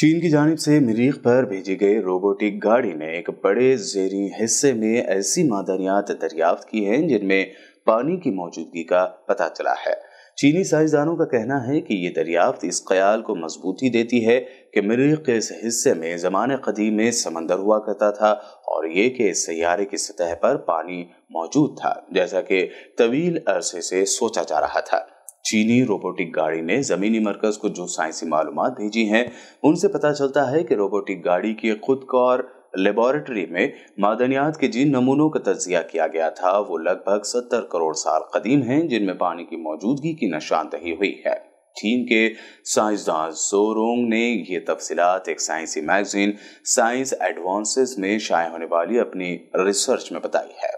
चीन की जानब से मरीख पर भेजी गई रोबोटिक गाड़ी ने एक बड़े जेरी हिस्से में ऐसी मादरियात दरियाफ्त की हैं जिनमें पानी की मौजूदगी का पता चला है चीनी साइंसदानों का कहना है कि ये दरियाफ्त इस ख्याल को मजबूती देती है कि मरीख के इस हिस्से में ज़मान कदीम में समंदर हुआ करता था और ये कि इस सैारे की सतह पर पानी मौजूद था जैसा कि तवील अरसे से सोचा जा रहा था चीनी रोबोटिक गाड़ी ने जमीनी मरकज को जो साइंसी मालूम भेजी हैं उनसे पता चलता है कि रोबोटिक गाड़ी की खुद कौर लेबोरेटरी में मादनियात के जिन नमूनों का तजिया किया गया था वो लगभग सत्तर करोड़ साल कदीम हैं जिनमें पानी की मौजूदगी की निशानदही हुई है चीन के साइंसदान जोरोंग ने ये तफसीत एक साइंसी मैगजीन साइंस एडवांसेस में शाये होने वाली अपनी रिसर्च में बताई है